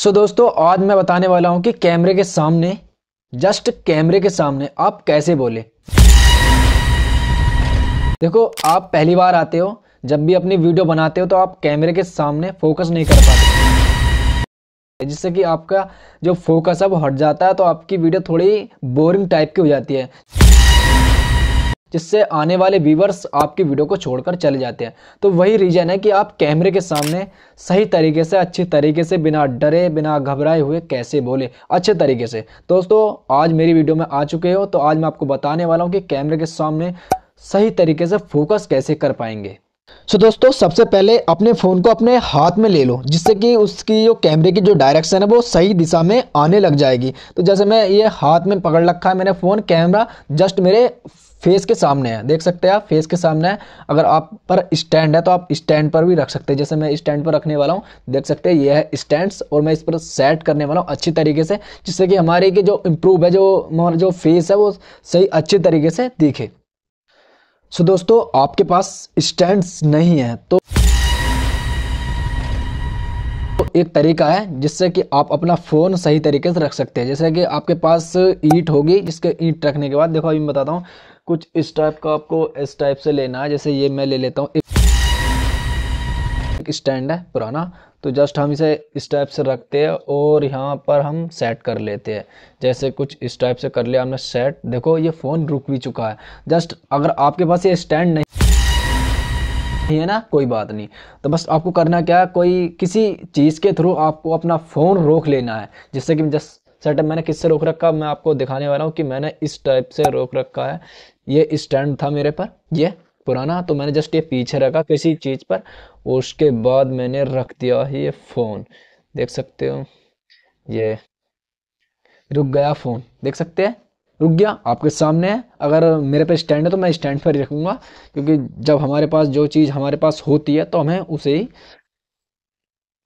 सो so दोस्तों आज मैं बताने वाला हूं कि कैमरे के सामने जस्ट कैमरे के सामने आप कैसे बोले देखो आप पहली बार आते हो जब भी अपनी वीडियो बनाते हो तो आप कैमरे के सामने फोकस नहीं कर पाते जिससे कि आपका जो फोकस है वो हट जाता है तो आपकी वीडियो थोड़ी बोरिंग टाइप की हो जाती है जिससे आने वाले व्यूवर्स आपकी वीडियो को छोड़कर चले जाते हैं तो वही रीज़न है कि आप कैमरे के सामने सही तरीके से अच्छे तरीके से बिना डरे बिना घबराए हुए कैसे बोले अच्छे तरीके से दोस्तों आज मेरी वीडियो में आ चुके हो तो आज मैं आपको बताने वाला हूँ कि कैमरे के सामने सही तरीके से फोकस कैसे कर पाएंगे सो so, दोस्तों सबसे पहले अपने फ़ोन को अपने हाथ में ले लो जिससे कि उसकी जो कैमरे की जो डायरेक्शन है वो सही दिशा में आने लग जाएगी तो जैसे मैं ये हाथ में पकड़ रखा है मैंने फ़ोन कैमरा जस्ट मेरे फेस के सामने है देख सकते हैं आप फेस के सामने है अगर आप पर स्टैंड है तो आप स्टैंड पर भी रख सकते हैं जैसे मैं स्टैंड पर रखने वाला हूँ देख सकते हैं ये है स्टैंड्स और मैं इस पर सेट करने वाला हूँ अच्छी तरीके से जिससे कि हमारे की जो इम्प्रूव है जो जो फेस है वो सही अच्छे तरीके से दिखे सो दोस्तों आपके पास स्टैंड्स नहीं है तो एक तरीका है जिससे कि आप अपना फ़ोन सही तरीके से रख सकते हैं जैसे कि आपके पास ईट होगी जिसके ईट रखने के बाद देखो अभी मैं बताता हूँ कुछ इस टाइप का आपको इस टाइप से लेना है जैसे ये मैं ले लेता हूँ एक स्टैंड है पुराना तो जस्ट हम इसे इस टाइप से रखते हैं और यहाँ पर हम सेट कर लेते हैं जैसे कुछ इस टाइप से कर लिया हमने सेट देखो ये फ़ोन रुक भी चुका है जस्ट अगर आपके पास ये स्टैंड नहीं है ना कोई बात नहीं तो बस आपको करना क्या है कोई किसी चीज़ के थ्रू आपको अपना फ़ोन रोक लेना है जिससे कि जस्ट सेटअप मैंने किससे रोक रखा मैं आपको दिखाने वाला हूँ कि मैंने इस टाइप से रोक रखा है ये स्टैंड था मेरे पर ये पुराना तो मैंने जस्ट ये पीछे रखा किसी चीज़ पर उसके बाद मैंने रख दिया ये फ़ोन देख सकते हो ये रुक गया फ़ोन देख सकते हैं रुक गया आपके सामने है अगर मेरे पे स्टैंड है तो मैं स्टैंड पर ही रखूँगा क्योंकि जब हमारे पास जो चीज़ हमारे पास होती है तो हमें उसे ही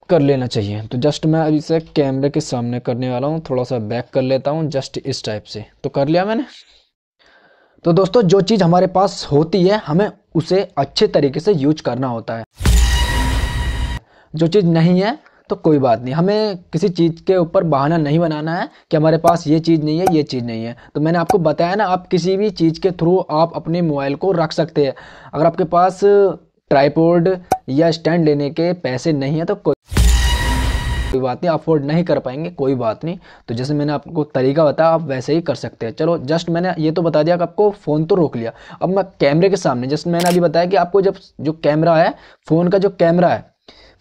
कर लेना चाहिए तो जस्ट मैं अभी से कैमरे के सामने करने वाला हूँ थोड़ा सा बैक कर लेता हूँ जस्ट इस टाइप से तो कर लिया मैंने तो दोस्तों जो चीज़ हमारे पास होती है हमें उसे अच्छे तरीके से यूज करना होता है जो चीज़ नहीं है तो कोई बात नहीं हमें किसी चीज़ के ऊपर बहाना नहीं बनाना है कि हमारे पास ये चीज़ नहीं है ये चीज़ नहीं है तो मैंने आपको बताया ना आप किसी भी चीज़ के थ्रू आप अपने मोबाइल को रख सकते हैं अगर आपके पास ट्राईपोर्ड या स्टैंड लेने के पैसे नहीं है तो कोई कोई बात नहीं अफोर्ड नहीं कर पाएंगे कोई बात नहीं तो जैसे मैंने आपको तरीका बताया आप वैसे ही कर सकते हैं चलो जस्ट मैंने ये तो बता दिया कि आपको फ़ोन तो रोक लिया अब मैं कैमरे के सामने जस्ट मैंने अभी बताया कि आपको जब जो कैमरा है फ़ोन का जो कैमरा है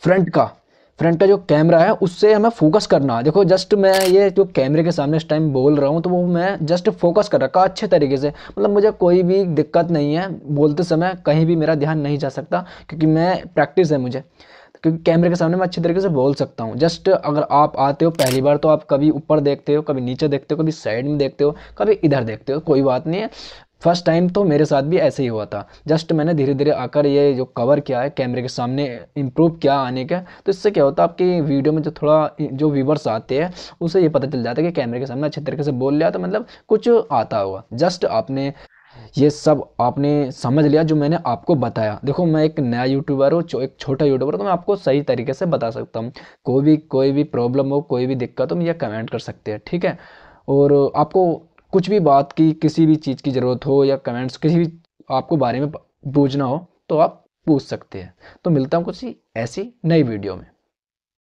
फ्रंट का फ्रंट का जो कैमरा है उससे हमें फोकस करना है देखो जस्ट मैं ये जो कैमरे के सामने इस टाइम बोल रहा हूँ तो वो मैं जस्ट फोकस कर रखा अच्छे तरीके से मतलब मुझे कोई भी दिक्कत नहीं है बोलते समय कहीं भी मेरा ध्यान नहीं जा सकता क्योंकि मैं प्रैक्टिस है मुझे क्योंकि कैमरे के सामने मैं अच्छे तरीके से बोल सकता हूँ जस्ट अगर आप आते हो पहली बार तो आप कभी ऊपर देखते हो कभी नीचे देखते हो कभी साइड में देखते हो कभी इधर देखते हो कोई बात नहीं है फर्स्ट टाइम तो मेरे साथ भी ऐसे ही हुआ था जस्ट मैंने धीरे धीरे आकर ये जो कवर किया है कैमरे के सामने इम्प्रूव किया आने का तो इससे क्या होता है आपकी वीडियो में जो थोड़ा जो व्यूवर्स आते हैं उसे ये पता चल जाता है कि कैमरे के सामने अच्छे तरीके से बोल लिया तो मतलब कुछ आता हुआ जस्ट आपने ये सब आपने समझ लिया जो मैंने आपको बताया देखो मैं एक नया यूट्यूबर हूँ एक छोटा यूट्यूबर तो मैं आपको सही तरीके से बता सकता हूँ कोई भी कोई भी प्रॉब्लम हो कोई भी दिक्कत हो मैं कमेंट कर सकते हैं ठीक है और आपको कुछ भी बात की किसी भी चीज़ की ज़रूरत हो या कमेंट्स किसी भी आपको बारे में पूछना हो तो आप पूछ सकते हैं तो मिलता हूँ कुछ ऐसी नई वीडियो में